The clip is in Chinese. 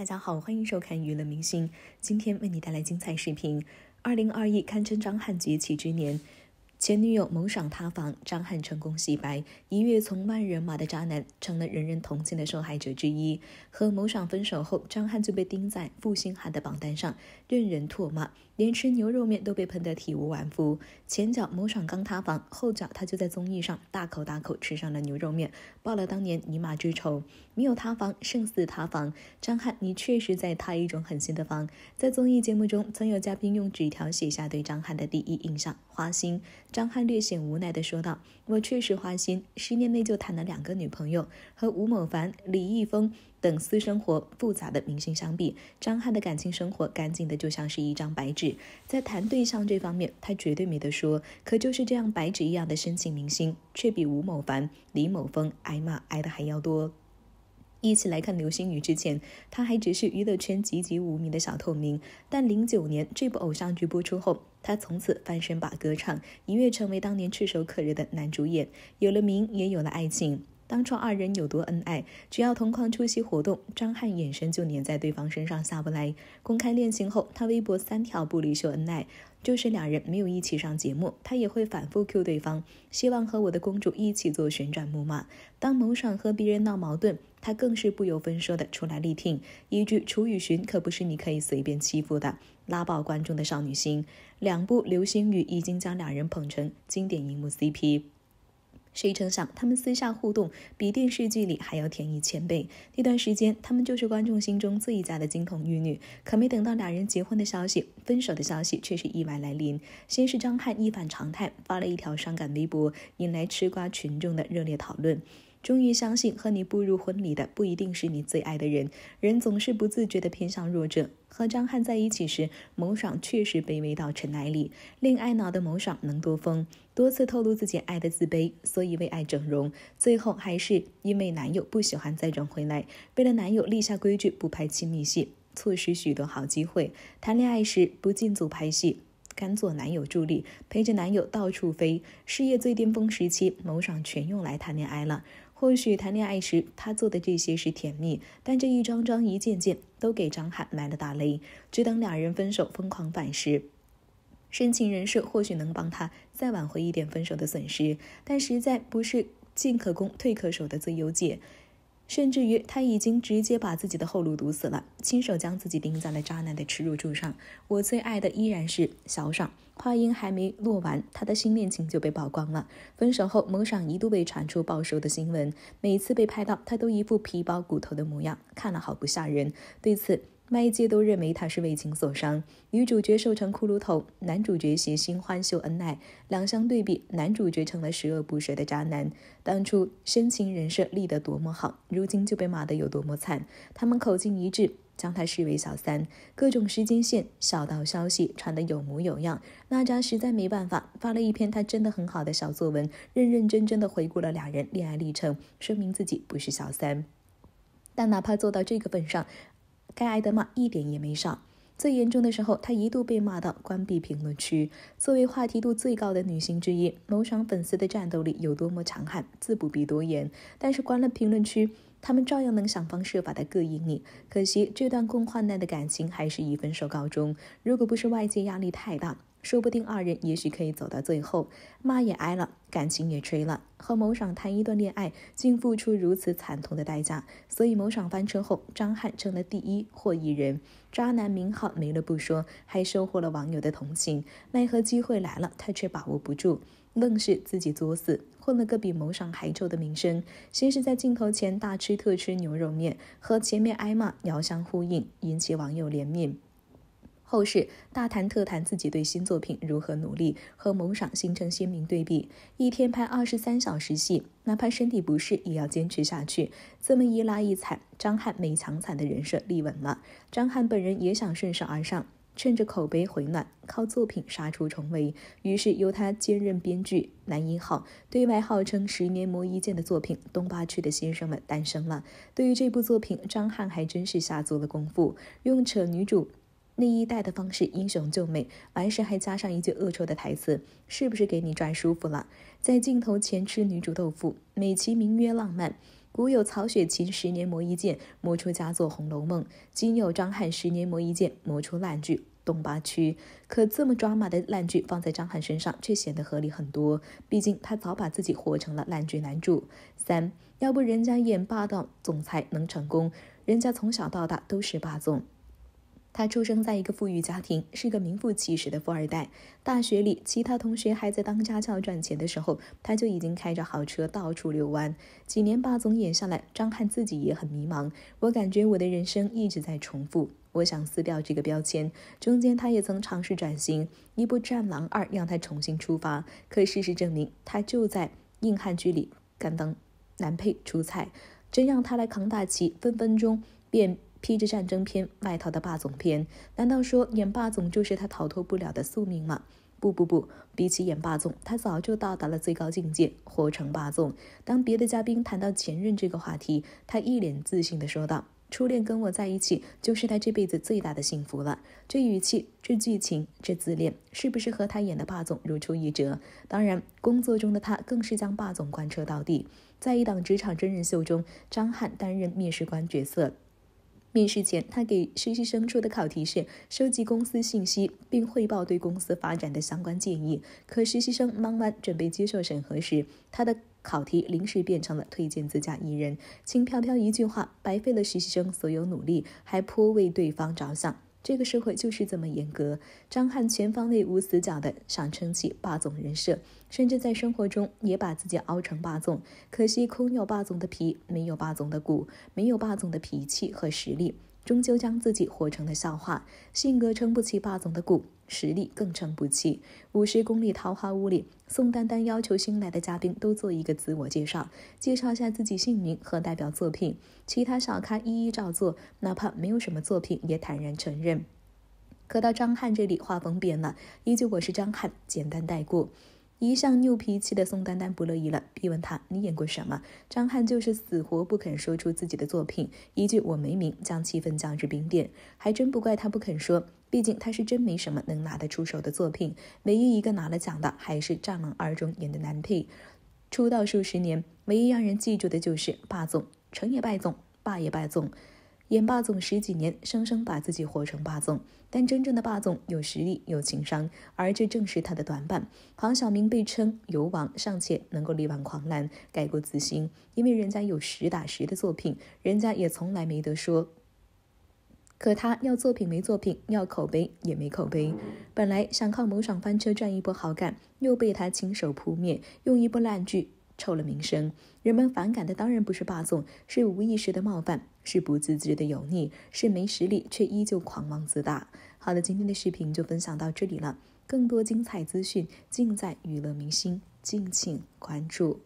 大家好，欢迎收看《娱乐明星》，今天为你带来精彩视频。二零二一堪称张翰崛起之年。前女友某爽塌房，张翰成功洗白，一跃从万人骂的渣男成了人人同情的受害者之一。和某爽分手后，张翰就被钉在负心汉的榜单上，任人唾骂，连吃牛肉面都被喷得体无完肤。前脚某爽刚塌房，后脚他就在综艺上大口大口吃上了牛肉面，报了当年尼玛之仇。没有塌房胜似塌房，张翰，你确实在塌一种狠心的房。在综艺节目中，曾有嘉宾用纸条写下对张翰的第一印象：花心。张翰略显无奈地说道：“我确实花心，十年内就谈了两个女朋友。和吴某凡、李易峰等私生活复杂的明星相比，张翰的感情生活干净的就像是一张白纸。在谈对象这方面，他绝对没得说。可就是这样白纸一样的深情明星，却比吴某凡、李某峰挨骂挨的还要多。”一起来看《流星雨》之前，他还只是娱乐圈籍籍无名的小透明。但零九年这部偶像剧播出后，他从此翻身把歌唱，一跃成为当年炙手可热的男主演。有了名，也有了爱情。当初二人有多恩爱，只要同框出席活动，张翰眼神就粘在对方身上下不来。公开恋情后，他微博三条不离秀恩爱，就是两人没有一起上节目，他也会反复 Q 对方，希望和我的公主一起做旋转木马。当某爽和别人闹矛盾。他更是不由分说的出来力挺，一句楚雨荨可不是你可以随便欺负的，拉爆观众的少女心。两部《流星雨》已经将两人捧成经典荧幕 CP，谁成想他们私下互动比电视剧里还要甜一千倍。那段时间，他们就是观众心中最佳的金童玉女。可没等到两人结婚的消息，分手的消息却是意外来临。先是张翰一反常态发了一条伤感微博，引来吃瓜群众的热烈讨论。终于相信和你步入婚礼的不一定是你最爱的人。人总是不自觉地偏向弱者。和张翰在一起时，某爽确实卑微到尘埃里，令爱脑的某爽能多疯。多次透露自己爱的自卑，所以为爱整容。最后还是因为男友不喜欢再整回来，为了男友立下规矩，不拍亲密戏，错失许多好机会。谈恋爱时不进组拍戏，甘做男友助理，陪着男友到处飞。事业最巅峰时期，某爽全用来谈恋爱了。或许谈恋爱时，他做的这些是甜蜜，但这一桩桩一件件都给张翰埋了大雷，只等两人分手疯狂反噬。深情人士或许能帮他再挽回一点分手的损失，但实在不是进可攻退可守的最优解。甚至于他已经直接把自己的后路堵死了，亲手将自己钉在了渣男的耻辱柱上。我最爱的依然是小爽。话音还没落完，他的新恋情就被曝光了。分手后，某爽一度被传出暴瘦的新闻，每次被拍到，他都一副皮包骨头的模样，看了好不吓人。对此，外界都认为他是为情所伤，女主角瘦成骷髅头，男主角携新欢秀恩爱，两相对比，男主角成了十恶不赦的渣男。当初深情人设立得多么好，如今就被骂得有多么惨。他们口径一致，将他视为小三。各种时间线、小道消息传得有模有样，拉扎实在没办法，发了一篇他真的很好的小作文，认认真真的回顾了两人恋爱历程，声明自己不是小三。但哪怕做到这个份上。该挨的骂一点也没少，最严重的时候，她一度被骂到关闭评论区。作为话题度最高的女星之一，某爽粉丝的战斗力有多么强悍，自不必多言。但是关了评论区，他们照样能想方设法的膈应你。可惜，这段共患难的感情还是以分手告终。如果不是外界压力太大。说不定二人也许可以走到最后，骂也挨了，感情也吹了。和某爽谈一段恋爱，竟付出如此惨痛的代价，所以某爽翻车后，张翰成了第一获益人，渣男名号没了不说，还收获了网友的同情。奈何机会来了，他却把握不住，愣是自己作死，混了个比某爽还臭的名声。先是在镜头前大吃特吃牛肉面，和前面挨骂遥相呼应，引起网友怜悯。后世大谈特谈自己对新作品如何努力，和某赏形成鲜明对比。一天拍二十三小时戏，哪怕身体不适也要坚持下去。这么一拉一踩，张翰没强惨的人设立稳了。张翰本人也想顺势而上，趁着口碑回暖，靠作品杀出重围。于是由他兼任编剧、男一号，对外号称十年磨一剑的作品《东八区的先生们》诞生了。对于这部作品，张翰还真是下足了功夫，用扯女主。那一代的方式，英雄救美，完事还加上一句恶臭的台词，是不是给你拽舒服了？在镜头前吃女主豆腐，美其名曰浪漫。古有曹雪芹十年磨一剑，磨出佳作《红楼梦》；今有张翰十年磨一剑，磨出烂剧《东八区》。可这么抓马的烂剧放在张翰身上，却显得合理很多。毕竟他早把自己活成了烂剧男主。三，要不人家演霸道总裁能成功？人家从小到大都是霸总。他出生在一个富裕家庭，是个名副其实的富二代。大学里，其他同学还在当家教赚钱的时候，他就已经开着豪车到处溜弯。几年霸总演下来，张翰自己也很迷茫。我感觉我的人生一直在重复。我想撕掉这个标签。中间他也曾尝试转型，一部《战狼二》让他重新出发。可事实证明，他就在硬汉剧里甘当男配出彩，真让他来扛大旗，分分钟变。披着战争片外套的霸总片，难道说演霸总就是他逃脱不了的宿命吗？不不不，比起演霸总，他早就到达了最高境界，活成霸总。当别的嘉宾谈到前任这个话题，他一脸自信地说道：“初恋跟我在一起，就是他这辈子最大的幸福了。”这语气、这剧情、这自恋，是不是和他演的霸总如出一辙？当然，工作中的他更是将霸总贯彻到底。在一档职场真人秀中，张翰担任面试官角色。面试前，他给实习生出的考题是收集公司信息并汇报对公司发展的相关建议。可实习生忙完准备接受审核时，他的考题临时变成了推荐自家艺人，轻飘飘一句话，白费了实习生所有努力，还颇为对方着想。这个社会就是这么严格。张翰全方位无死角的想撑起霸总人设。甚至在生活中也把自己熬成霸总，可惜空有霸总的皮，没有霸总的骨，没有霸总的脾气和实力，终究将自己活成了笑话。性格撑不起霸总的骨，实力更撑不起。五十公里桃花坞里，宋丹丹要求新来的嘉宾都做一个自我介绍，介绍一下自己姓名和代表作品。其他小咖一一照做，哪怕没有什么作品，也坦然承认。可到张翰这里，画风变了，依旧我是张翰，简单带过。一向拗脾气的宋丹丹不乐意了，逼问他：“你演过什么？”张翰就是死活不肯说出自己的作品，一句“我没名”，将气氛降至冰点。还真不怪他不肯说，毕竟他是真没什么能拿得出手的作品。唯一一个拿了奖的，还是《战狼二》中演的男配。出道数十年，唯一让人记住的就是霸总，成也霸总，霸也霸总。演霸总十几年，生生把自己活成霸总。但真正的霸总有实力，有情商，而这正是他的短板。黄晓明被称“有王”，尚且能够力挽狂澜，改过自新，因为人家有实打实的作品，人家也从来没得说。可他要作品没作品，要口碑也没口碑。本来想靠某场翻车赚一波好感，又被他亲手扑灭，用一部烂剧。臭了名声，人们反感的当然不是霸总，是无意识的冒犯，是不自知的油腻，是没实力却依旧狂妄自大。好了，今天的视频就分享到这里了，更多精彩资讯尽在娱乐明星，敬请关注。